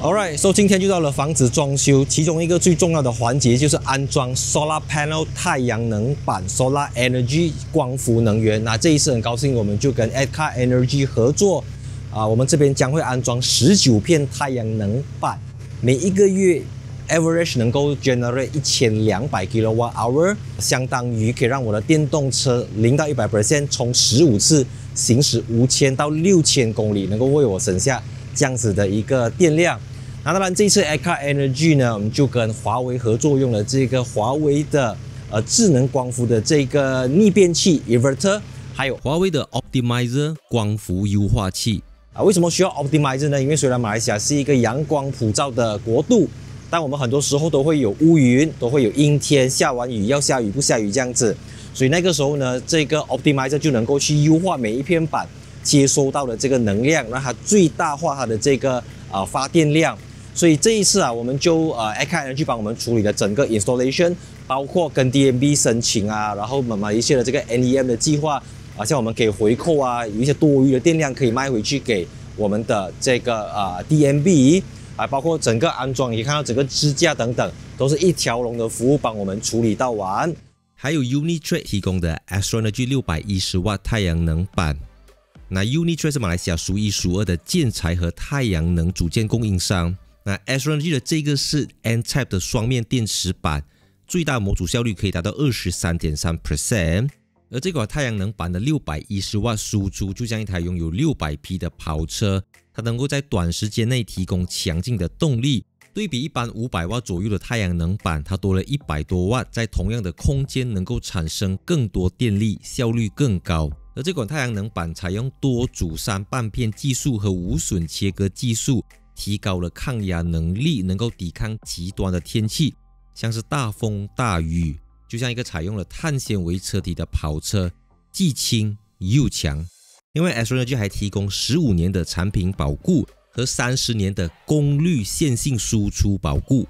Alright，所以今天就到了房子装修，其中一个最重要的环节就是安装 solar panel 太阳能板，solar energy 光伏能源。那这一次很高兴，我们就跟 e d c a Energy 合作，啊，我们这边将会安装十九片太阳能板，每一个月 average 能够 generate 一千两百 kilowatt hour，相当于可以让我的电动车零到一百 percent 充十五次，行驶五千到六千公里，能够为我省下。这样子的一个电量，那当然这一次 Eco Energy 呢，我们就跟华为合作，用了这个华为的呃智能光伏的这个逆变器 inverter，还有华为的 optimizer 光伏优化器。啊，为什么需要 optimizer 呢？因为虽然马来西亚是一个阳光普照的国度，但我们很多时候都会有乌云，都会有阴天，下完雨要下雨不下雨这样子，所以那个时候呢，这个 optimizer 就能够去优化每一片板。接收到的这个能量，让它最大化它的这个啊发电量。所以这一次啊，我们就呃 a k a n 去帮我们处理了整个 installation，包括跟 DMB 申请啊，然后买买一些的这个 NEM 的计划啊，像我们可以回扣啊，有一些多余的电量可以卖回去给我们的这个啊 DMB，还包括整个安装，也看到整个支架等等，都是一条龙的服务帮我们处理到完。还有 Unite r 提供的 a S r Energy 六百一十万太阳能板。那 u n i t r e t 是马来西亚数一数二的建材和太阳能组件供应商。那 S R G 的这个是 N-type 的双面电池板，最大模组效率可以达到二十三点三 percent。而这款太阳能板的六百一十瓦输出，就像一台拥有六百匹的跑车，它能够在短时间内提供强劲的动力。对比一般五百瓦左右的太阳能板，它多了一百多万，在同样的空间能够产生更多电力，效率更高。而这款太阳能板采用多组三半片技术和无损切割技术，提高了抗压能力，能够抵抗极端的天气，像是大风大雨。就像一个采用了碳纤维车体的跑车，既轻又强。因为 S r 就还提供十五年的产品保固和三十年的功率线性输出保固。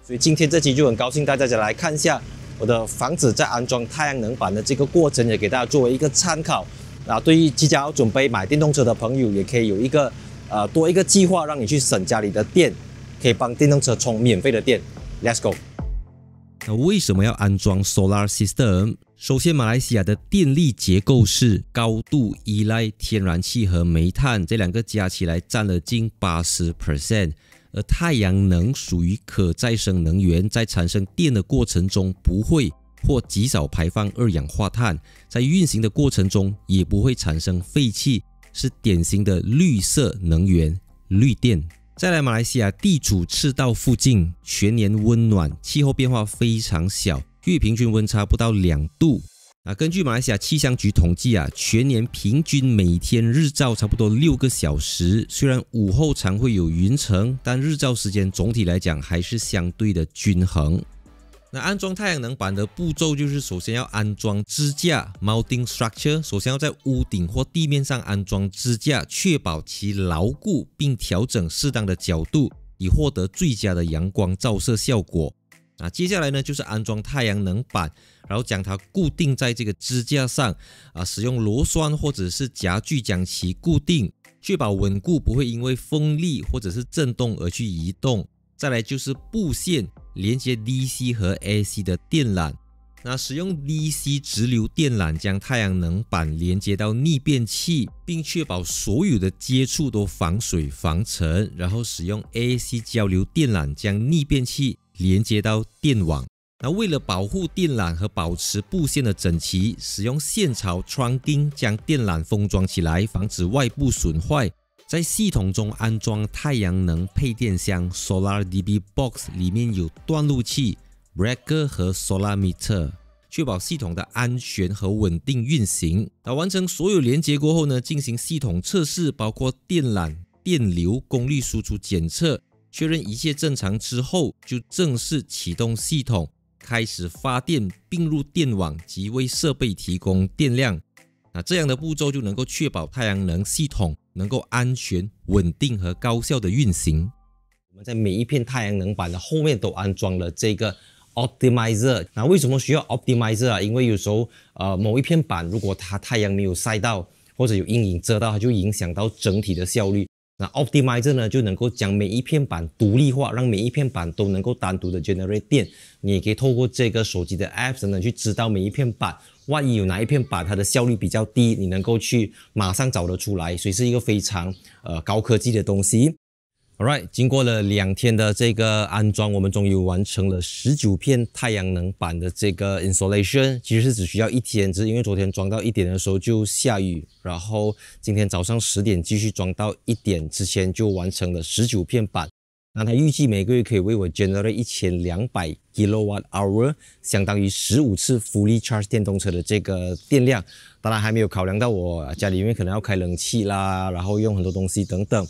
所以今天这期就很高兴，带大家来看一下。我的房子在安装太阳能板的这个过程也给大家作为一个参考。啊，对于即将准备买电动车的朋友，也可以有一个呃多一个计划，让你去省家里的电，可以帮电动车充免费的电。Let's go。那为什么要安装 solar system？首先，马来西亚的电力结构是高度依赖天然气和煤炭这两个加起来占了近八十 percent。而太阳能属于可再生能源，在产生电的过程中不会或极少排放二氧化碳，在运行的过程中也不会产生废气，是典型的绿色能源绿电。再来，马来西亚地处赤道附近，全年温暖，气候变化非常小，月平均温差不到两度。啊，根据马来西亚气象局统计啊，全年平均每天日照差不多六个小时。虽然午后常会有云层，但日照时间总体来讲还是相对的均衡。那安装太阳能板的步骤就是，首先要安装支架 （mounting structure），首先要在屋顶或地面上安装支架，确保其牢固，并调整适当的角度，以获得最佳的阳光照射效果。那接下来呢，就是安装太阳能板。然后将它固定在这个支架上，啊，使用螺栓或者是夹具将其固定，确保稳固，不会因为风力或者是震动而去移动。再来就是布线，连接 DC 和 AC 的电缆。那使用 DC 直流电缆将太阳能板连接到逆变器，并确保所有的接触都防水防尘。然后使用 AC 交流电缆将逆变器连接到电网。那为了保护电缆和保持布线的整齐，使用线槽穿钉将电缆封装起来，防止外部损坏。在系统中安装太阳能配电箱 （Solar DB Box），里面有断路器 （Breaker） 和 Solar Meter，确保系统的安全和稳定运行。那完成所有连接过后呢，进行系统测试，包括电缆、电流、功率输出检测，确认一切正常之后，就正式启动系统。开始发电并入电网及为设备提供电量，那这样的步骤就能够确保太阳能系统能够安全、稳定和高效的运行。我们在每一片太阳能板的后面都安装了这个 optimizer。那为什么需要 optimizer 啊？因为有时候，呃，某一片板如果它太阳没有晒到，或者有阴影遮到，它就影响到整体的效率。那 optimize r 呢就能够将每一片板独立化，让每一片板都能够单独的 generate 电。你也可以透过这个手机的 app s 呢去知道每一片板。万一有哪一片板它的效率比较低，你能够去马上找得出来，所以是一个非常呃高科技的东西。Alright，经过了两天的这个安装，我们终于完成了十九片太阳能板的这个 installation。其实是只需要一天，只因为昨天装到一点的时候就下雨，然后今天早上十点继续装到一点之前就完成了十九片板。那它预计每个月可以为我 generate 一千两百 kilowatt hour，相当于十五次 fully charge 电动车的这个电量。他还没有考量到我家里面可能要开冷气啦，然后用很多东西等等。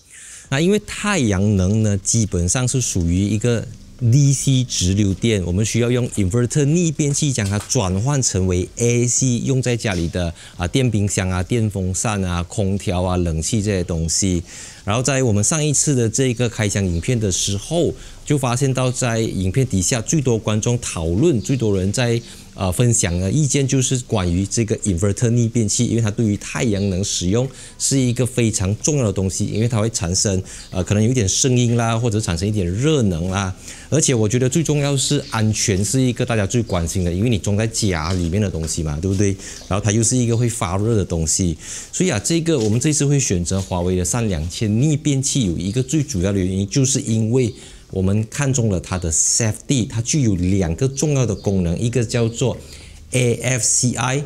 那因为太阳能呢，基本上是属于一个 DC 直流电，我们需要用 inverter 逆变器将它转换成为 AC，用在家里的啊电冰箱啊、电风扇啊、空调啊、冷气这些东西。然后在我们上一次的这个开箱影片的时候，就发现到在影片底下最多观众讨论最多人在呃分享的意见就是关于这个 inverter 逆变器，因为它对于太阳能使用是一个非常重要的东西，因为它会产生呃可能有一点声音啦，或者产生一点热能啦。而且我觉得最重要是安全是一个大家最关心的，因为你装在家里面的东西嘛，对不对？然后它又是一个会发热的东西，所以啊，这个我们这次会选择华为的上两千。逆变器有一个最主要的原因，就是因为我们看中了它的 Safety，它具有两个重要的功能，一个叫做 AFCI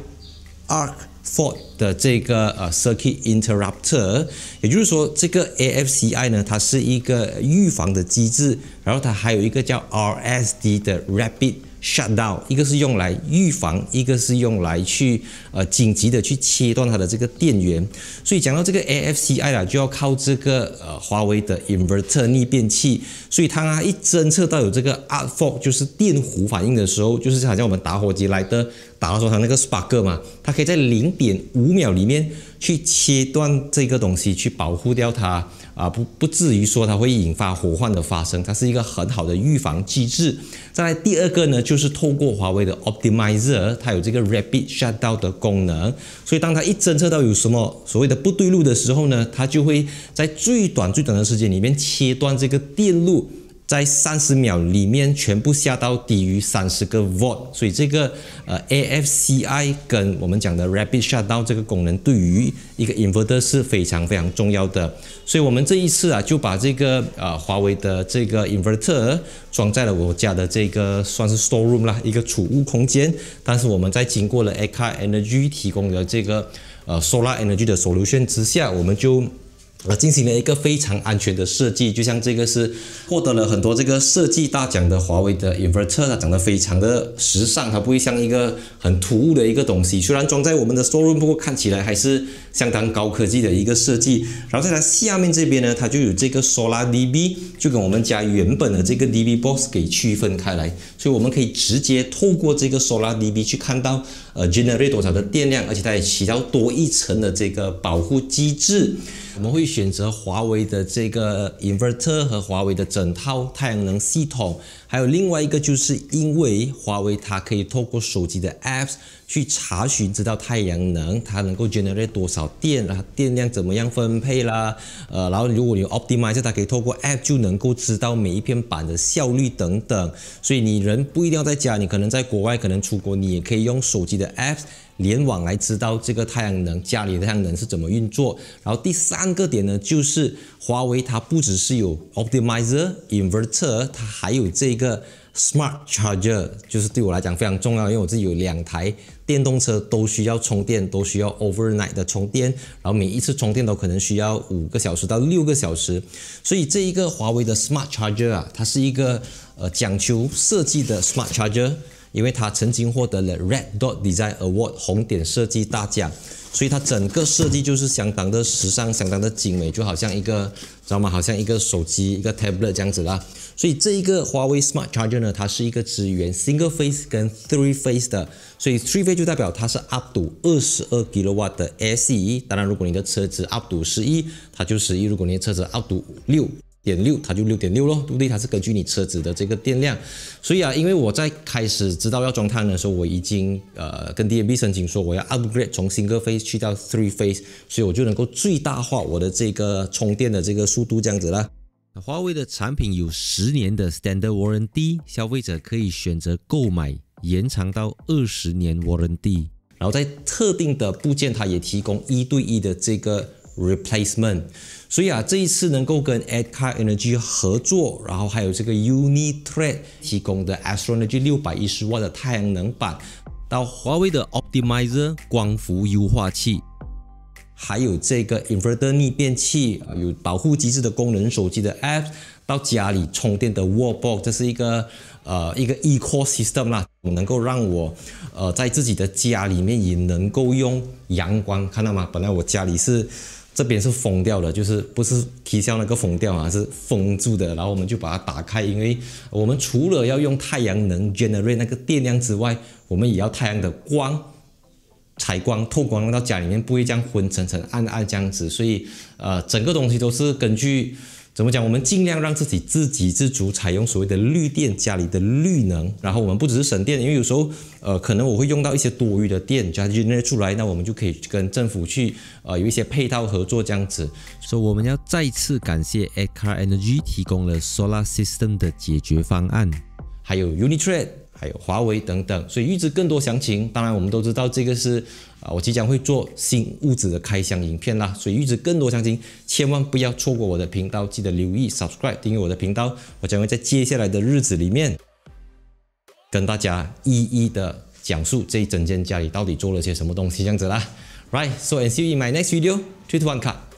Arc Fault 的这个呃 Circuit Interrupter，也就是说这个 AFCI 呢，它是一个预防的机制，然后它还有一个叫 RSD 的 Rapid。shut down，一个是用来预防，一个是用来去呃紧急的去切断它的这个电源。所以讲到这个 AFCI 啊，就要靠这个呃华为的 inverter 逆变器。所以它一侦测到有这个 arc 就是电弧反应的时候，就是好像我们打火机来的打到它那个 spark 嘛，它可以在零点五秒里面去切断这个东西，去保护掉它啊，不不至于说它会引发火患的发生。它是一个很好的预防机制。再来第二个呢？就是透过华为的 Optimizer，它有这个 Rapid Shutdown 的功能，所以当它一侦测到有什么所谓的不对路的时候呢，它就会在最短最短的时间里面切断这个电路，在三十秒里面全部下到低于三十个 Volt，所以这个呃 AFCI 跟我们讲的 Rapid Shutdown 这个功能，对于一个 Inverter 是非常非常重要的。所以，我们这一次啊，就把这个呃华为的这个 inverter 装在了我家的这个算是 storeroom 啦，一个储物空间。但是，我们在经过了 a k Energy 提供的这个呃，solar energy 的 i o 线之下，我们就。啊，进行了一个非常安全的设计，就像这个是获得了很多这个设计大奖的华为的 inverter，它长得非常的时尚，它不会像一个很突兀的一个东西。虽然装在我们的 solar room，不过看起来还是相当高科技的一个设计。然后在它下面这边呢，它就有这个 solar DB，就跟我们家原本的这个 DB box 给区分开来，所以我们可以直接透过这个 solar DB 去看到。呃，generate 多少的电量，而且它也起到多一层的这个保护机制。我们会选择华为的这个 inverter 和华为的整套太阳能系统。还有另外一个，就是因为华为它可以透过手机的 apps 去查询，知道太阳能它能够 generate 多少电啊，电量怎么样分配啦，呃，然后如果你 optimize，它可以透过 app 就能够知道每一片板的效率等等。所以你人不一定要在家，你可能在国外，可能出国，你也可以用手机的 apps。联网来知道这个太阳能家里的太阳能是怎么运作。然后第三个点呢，就是华为它不只是有 optimizer inverter，它还有这个 smart charger，就是对我来讲非常重要，因为我自己有两台电动车都需要充电，都需要 overnight 的充电，然后每一次充电都可能需要五个小时到六个小时。所以这一个华为的 smart charger 啊，它是一个呃讲求设计的 smart charger。因为它曾经获得了 Red Dot Design Award 红点设计大奖，所以它整个设计就是相当的时尚，相当的精美，就好像一个，知道吗？好像一个手机、一个 tablet 这样子啦。所以这一个华为 Smart Charger 呢，它是一个支援 Single Phase 跟 Three Phase 的。所以 Three Phase 就代表它是 up to 二十二吉罗瓦的 AC。当然，如果你的车子 up to 十一，它就十一；如果你的车子 up to 六。点六，它就六点六咯，对不对？它是根据你车子的这个电量，所以啊，因为我在开始知道要装碳的时候，我已经呃跟 D M B 申请说我要 upgrade 从 Single Phase 去到 Three Phase，所以我就能够最大化我的这个充电的这个速度这样子啦。华为的产品有十年的 Standard Warranty，消费者可以选择购买延长到二十年 Warranty，然后在特定的部件，它也提供一对一的这个。replacement，所以啊，这一次能够跟 Adcat Energy 合作，然后还有这个 Uni t r e a d 提供的 Astro Energy 六百一十瓦的太阳能板，到华为的 Optimizer 光伏优化器，还有这个 Inverter 逆变器啊，有保护机制的功能手机的 App，到家里充电的 Wall Box，这是一个呃一个 Ecosystem 啦，能够让我呃在自己的家里面也能够用阳光，看到吗？本来我家里是。这边是封掉的，就是不是提消那个封掉啊，是封住的。然后我们就把它打开，因为我们除了要用太阳能 generate 那个电量之外，我们也要太阳的光采光透光，到家里面不会这样昏沉沉、暗暗这样子。所以呃，整个东西都是根据。怎么讲？我们尽量让自己自给自足，采用所谓的绿电，家里的绿能。然后我们不只是省电，因为有时候，呃，可能我会用到一些多余的电，家就那出来，那我们就可以跟政府去，呃，有一些配套合作这样子。所以我们要再次感谢 A Car Energy 提供了 Solar System 的解决方案，还有 Unitrade。还有华为等等，所以预知更多详情，当然我们都知道这个是啊，我即将会做新屋子的开箱影片啦，所以预知更多详情，千万不要错过我的频道，记得留意 subscribe 订阅我的频道，我将会在接下来的日子里面跟大家一一的讲述这一整间家里到底做了些什么东西这样子啦。Right, so and see you in my next video. t w i to one cut.